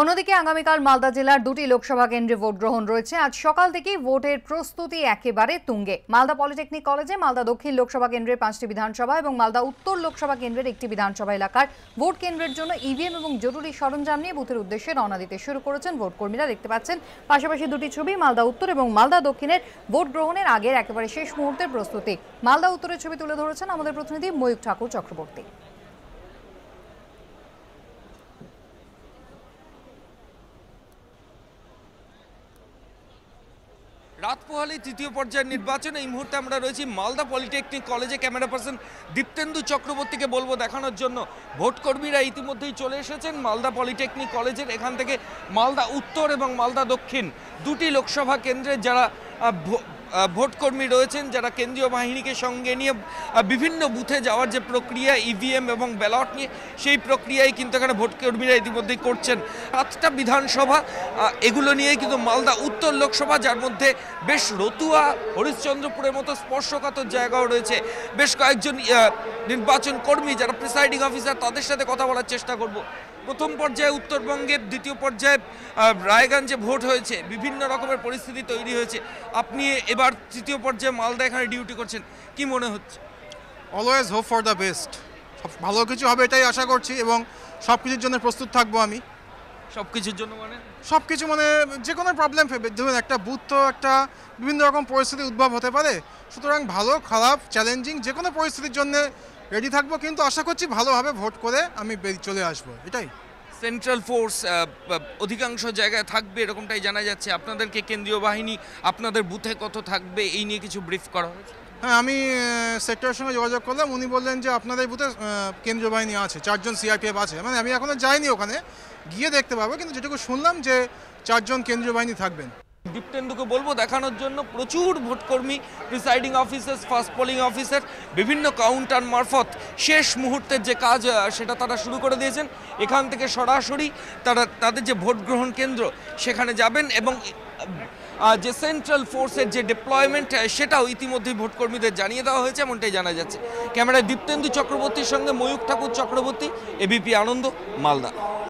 অন্যদিকে আগামীকাল মালদা জেলার দুটি লোকসভা কেন্দ্রে ভোট গ্রহণ রয়েছে আজ সকাল থেকেই ভোটের প্রস্তুতি একেবারে তুঙ্গে মালদা পলিটেকনিক কলেজে মালদা দক্ষিণ লোকসভা কেন্দ্রের পাঁচটি বিধানসভা এবং মালদা উত্তর লোকসভা কেন্দ্রের একটি বিধানসভা এলাকার ভোট কেন্দ্রের জন্য ইভিএম এবং জরুরি সরঞ্জাম নিয়ে বুথের উদ্দেশ্যে রওনা দিতে শুরু করেছেন ভোট কর্মীরা দেখতে পাচ্ছেন পাশাপাশি দুটি ছবি মালদা উত্তর এবং মালদা দক্ষিণের ভোট গ্রহণের আগের একেবারে শেষ মুহূর্তের প্রস্তুতি মালদা উত্তরের ছবি তুলে ধরেছেন আমাদের প্রতিনিধি ময়ূক ঠাকুর চক্রবর্তী রাত তৃতীয় পর্যায়ের নির্বাচন এই মুহূর্তে আমরা রয়েছি মালদা পলিটেকনিক কলেজে ক্যামেরা পার্সন দীপ্তেন্দু চক্রবর্তীকে বলবো দেখানোর জন্য ভোটকর্মীরা ইতিমধ্যেই চলে এসেছেন মালদা পলিটেকনিক কলেজের এখান থেকে মালদা উত্তর এবং মালদা দক্ষিণ দুটি লোকসভা কেন্দ্রে যারা ভোটকর্মী রয়েছেন যারা কেন্দ্রীয় বাহিনীকে সঙ্গে নিয়ে বিভিন্ন বুথে যাওয়ার যে প্রক্রিয়া ইভিএম e এবং ব্যালট নিয়ে সেই প্রক্রিয়ায় কিন্তু এখানে ভোটকর্মীরা ইতিমধ্যেই করছেন আটটা বিধানসভা এগুলো নিয়ে কিন্তু মালদা উত্তর লোকসভা যার মধ্যে বেশ রতুয়া হরিশ্চন্দ্রপুরের মতো স্পর্শকাতর জায়গাও রয়েছে বেশ কয়েকজন নির্বাচন কর্মী যারা প্রিসাইডিং অফিসার তাদের সাথে কথা বলার চেষ্টা করব প্রথম পর্যায়ে উত্তরবঙ্গের দ্বিতীয় পর্যায়ে রায়গঞ্জে ভোট হয়েছে বিভিন্ন রকমের পরিস্থিতি তৈরি হয়েছে আপনি এবার তৃতীয় পর্যায়ে মালদা এখানে ডিউটি করছেন কি মনে হচ্ছে always hope for the best ভালো কিছু হবে এটাই আশা করছি এবং সব কিছুর জন্য প্রস্তুত থাকবো আমি সব কিছুর জন্য মানে সব কিছু মানে যে কোনো প্রবলেম ধরুন একটা বুথ তো একটা বিভিন্ন রকম পরিস্থিতি উদ্ভব হতে পারে সুতরাং ভালো খারাপ চ্যালেঞ্জিং যে কোনো পরিস্থিতির জন্য রেডি থাকবো কিন্তু আশা করছি ভালোভাবে ভোট করে আমি চলে আসবো এটাই সেন্ট্রাল ফোর্স অধিকাংশ জায়গায় থাকবে এরকমটাই জানা যাচ্ছে আপনাদেরকে কেন্দ্রীয় বাহিনী আপনাদের বুথে কত থাকবে এই নিয়ে কিছু ব্রিফ করা হয়েছে হ্যাঁ আমি সেক্টরের সঙ্গে যোগাযোগ করলাম উনি বললেন যে আপনাদের বুথে কেন্দ্রীয় বাহিনী আছে চারজন সিআরপিএফ আছে মানে আমি এখনও যাইনি ওখানে গিয়ে দেখতে পাবো কিন্তু যেটুকু শুনলাম যে চারজন কেন্দ্রীয় বাহিনী থাকবেন দীপ্তেন্দুকে বলবো দেখানোর জন্য প্রচুর ভোটকর্মী presiding officer first polling officer বিভিন্ন কাউন্টার মারফত শেষ মুহূর্তের যে কাজ সেটা তারা শুরু করে দিয়েছেন এখান থেকে সরাসরি তারা তাদের যে ভোট গ্রহণ কেন্দ্র সেখানে যাবেন এবং যে সেন্ট্রাল ফোর্সের যে ডিপ্লয়মেন্ট সেটাও ইতিমধ্যেই ভোটকর্মীদের জানিয়ে দেওয়া হয়েছে এমনটাই জানা যাচ্ছে ক্যামেরায় দীপ্তেন্দু চক্রবর্তীর সঙ্গে ময়ূক ঠাকুর চক্রবর্তী এবিপি আনন্দ মালদা